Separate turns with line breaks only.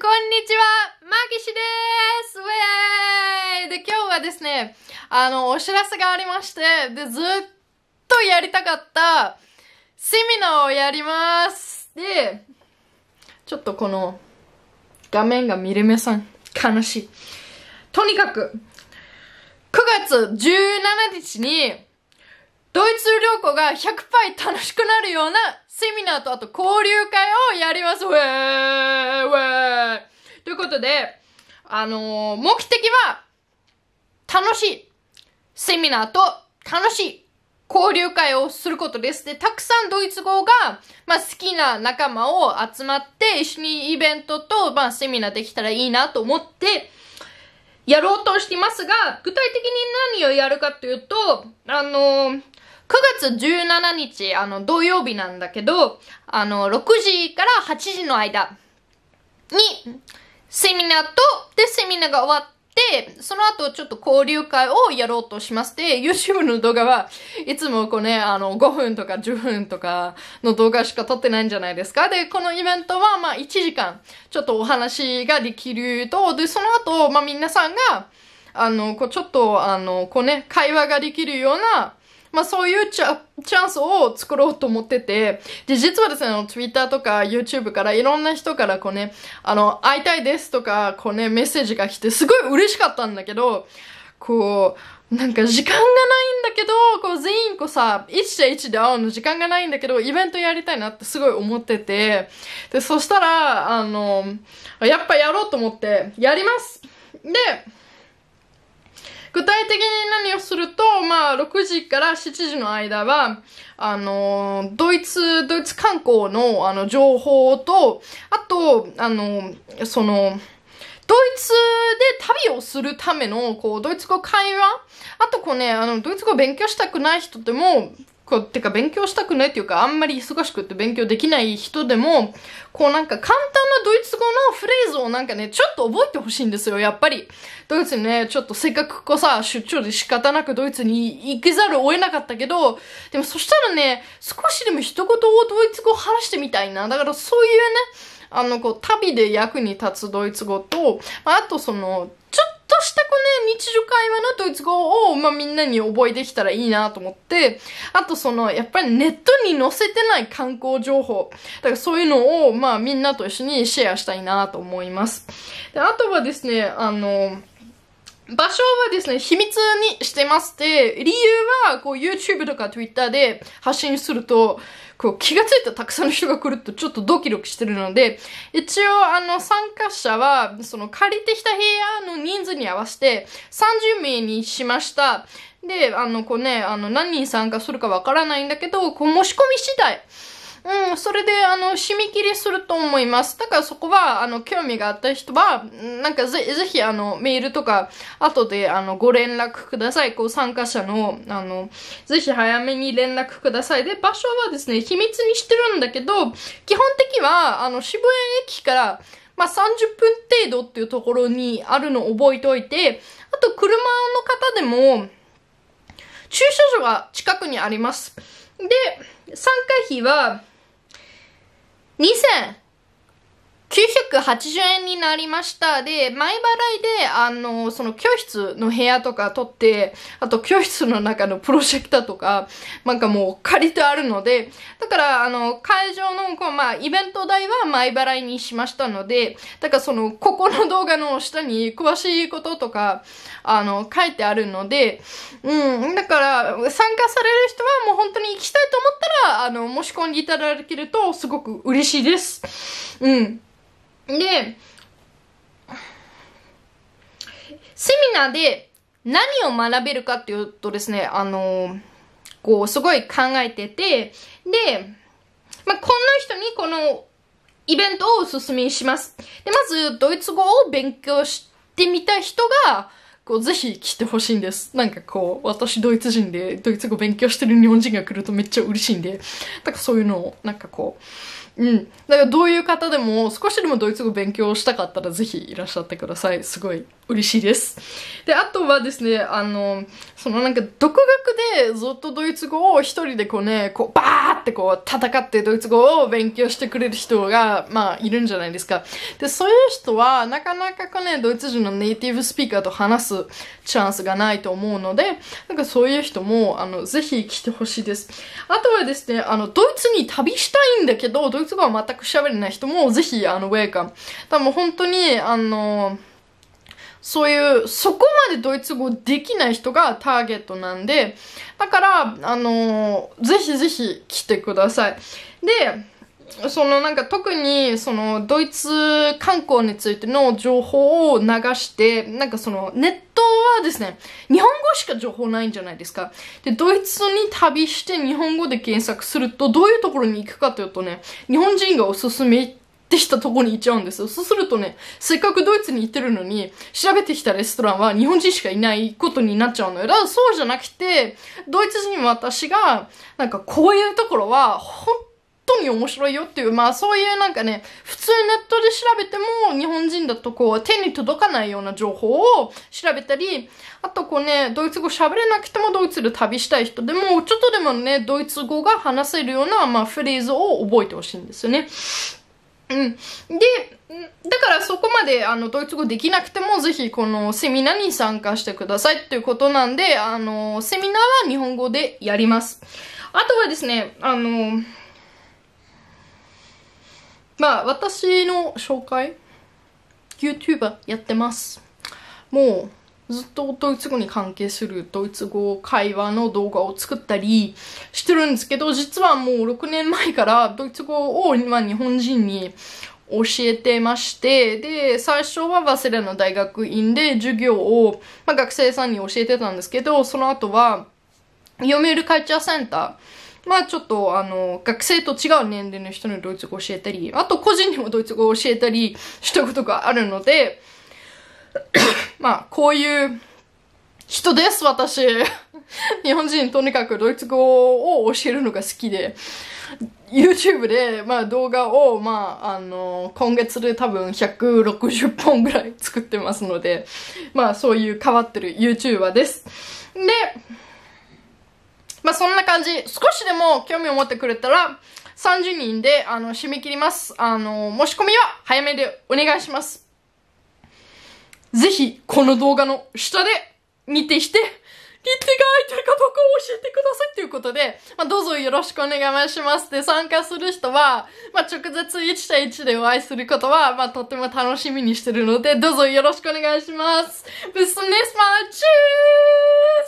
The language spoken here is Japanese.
こんにちはマキシですウェーイで、今日はですね、あの、お知らせがありまして、で、ずっとやりたかったセミナーをやりますで、ちょっとこの、画面が見れ目さん。悲しい。とにかく、9月17日に、ドイツ旅行が100杯楽しくなるようなセミナーとあと交流会をやります。ウェーイことで、あのー、目的は、楽しいセミナーと楽しい交流会をすることです。で、たくさんドイツ語が、まあ、好きな仲間を集まって、一緒にイベントと、まあ、セミナーできたらいいなと思って、やろうとしていますが、具体的に何をやるかというと、あのー、9月17日、あの、土曜日なんだけど、あの、6時から8時の間に、セミナーと、で、セミナーが終わって、その後ちょっと交流会をやろうとします。で、YouTube の動画はいつもこうね、あの、5分とか10分とかの動画しか撮ってないんじゃないですか。で、このイベントはまあ1時間、ちょっとお話ができると、で、その後、まあ皆さんが、あの、こうちょっと、あの、こうね、会話ができるようなまあそういうチャチャンスを作ろうと思ってて、で、実はですね、Twitter とか YouTube からいろんな人からこうね、あの、会いたいですとか、こうね、メッセージが来て、すごい嬉しかったんだけど、こう、なんか時間がないんだけど、こう全員こうさ、1で1で会うの時間がないんだけど、イベントやりたいなってすごい思ってて、で、そしたら、あの、やっぱやろうと思って、やりますで、具体的に何をすると、まあ、6時から7時の間は、あの、ドイツ、ドイツ観光の、あの、情報と、あと、あの、その、ドイツで旅をするための、こう、ドイツ語会話あとこうね、あの、ドイツ語勉強したくない人でも、こう、てか勉強したくないっていうかあんまり忙しくって勉強できない人でも、こうなんか簡単なドイツ語のフレーズをなんかね、ちょっと覚えてほしいんですよ、やっぱり。ドイツにね、ちょっとせっかくこうさ、出張で仕方なくドイツに行けざるを得なかったけど、でもそしたらね、少しでも一言をドイツ語話してみたいな。だからそういうね、あの、こう、旅で役に立つドイツ語と、あとその、したくね、日常会話のドイツ語を、まあ、みんなに覚えできたらいいなと思って、あとその、やっぱりネットに載せてない観光情報、だからそういうのを、まあ、みんなと一緒にシェアしたいなと思います。で、あとはですね、あの、場所はですね、秘密にしてまして、理由は、こう、YouTube とか Twitter で発信すると、こう気がついたたくさんの人が来るとちょっとドキドキしてるので、一応あの参加者は、その借りてきた部屋の人数に合わせて30名にしました。で、あの、こうね、あの、何人参加するかわからないんだけど、こう申し込み次第、うん、それで、あの、締め切りすると思います。だからそこは、あの、興味があった人は、なんかぜ、ぜひ、あの、メールとか、後で、あの、ご連絡ください。こう、参加者の、あの、ぜひ早めに連絡ください。で、場所はですね、秘密にしてるんだけど、基本的は、あの、渋谷駅から、まあ、30分程度っていうところにあるのを覚えておいて、あと、車の方でも、駐車場が近くにあります。で、参加費は、2000。980円になりました。で、前払いで、あの、その教室の部屋とか取って、あと教室の中のプロジェクターとか、なんかもう借りてあるので、だから、あの、会場の、こう、まあ、イベント代は前払いにしましたので、だからその、ここの動画の下に詳しいこととか、あの、書いてあるので、うん、だから、参加される人はもう本当に行きたいと思ったら、あの、申し込んでいただけるとすごく嬉しいです。うん。で、セミナーで何を学べるかっていうとですね、あのこう、すごい考えてて、で、まあ、こんな人にこのイベントをおすすめします。で、まず、ドイツ語を勉強してみた人が、こう、ぜひ来てほしいんです。なんかこう、私ドイツ人で、ドイツ語勉強してる日本人が来るとめっちゃ嬉しいんで、だからそういうのを、なんかこう、うん。だからどういう方でも、少しでもドイツ語勉強したかったらぜひいらっしゃってください。すごい嬉しいです。で、あとはですね、あの、そのなんか独学でずっとドイツ語を一人でこうね、こうバーってこう戦ってドイツ語を勉強してくれる人が、まあいるんじゃないですか。で、そういう人はなかなかこうね、ドイツ人のネイティブスピーカーと話すチャンスがないと思うので、なんかそういう人も、あの、ぜひ来てほしいです。あとはですね、あの、ドイツに旅したいんだけど、ドイツ語は全く喋れない人もぜひ、あの、ウェイカー。多分本当に、あの、そういう、そこまでドイツ語できない人がターゲットなんで、だから、あのー、ぜひぜひ来てください。で、そのなんか特にそのドイツ観光についての情報を流して、なんかそのネットはですね、日本語しか情報ないんじゃないですか。で、ドイツに旅して日本語で検索するとどういうところに行くかというとね、日本人がおすすめってきたとこに行っちゃうんですよ。そうするとね、せっかくドイツに行ってるのに、調べてきたレストランは日本人しかいないことになっちゃうのよ。だからそうじゃなくて、ドイツ人私が、なんかこういうところは、本当に面白いよっていう、まあそういうなんかね、普通ネットで調べても日本人だとこう手に届かないような情報を調べたり、あとこうね、ドイツ語喋れなくてもドイツで旅したい人でも、ちょっとでもね、ドイツ語が話せるような、まあフレーズを覚えてほしいんですよね。うん。で、だからそこまであのドイツ語できなくてもぜひこのセミナーに参加してくださいっていうことなんで、あの、セミナーは日本語でやります。あとはですね、あの、まあ私の紹介、YouTuber やってます。もうずっとドイツ語に関係するドイツ語会話の動画を作ったりしてるんですけど、実はもう6年前からドイツ語を今日本人に教えてまして、で、最初は早稲田の大学院で授業を、まあ、学生さんに教えてたんですけど、その後は、読めるカルチャーセンター。まあちょっとあの、学生と違う年齢の人にドイツ語を教えたり、あと個人にもドイツ語を教えたりしたことがあるので、まあ、こういう人です、私。日本人とにかくドイツ語を教えるのが好きで、YouTube で、まあ、動画を、まあ、あの、今月で多分160本ぐらい作ってますので、まあ、そういう変わってる YouTuber です。で、まあ、そんな感じ。少しでも興味を持ってくれたら、30人で、あの、締め切ります。あの、申し込みは早めでお願いします。ぜひ、この動画の下で見てして、日程が空いてるかどうかを教えてくださいということで、まあ、どうぞよろしくお願いします。で、参加する人は、まあ、直接1対1でお会いすることは、まあ、とっても楽しみにしてるので、どうぞよろしくお願いします。ブスネスマッチュー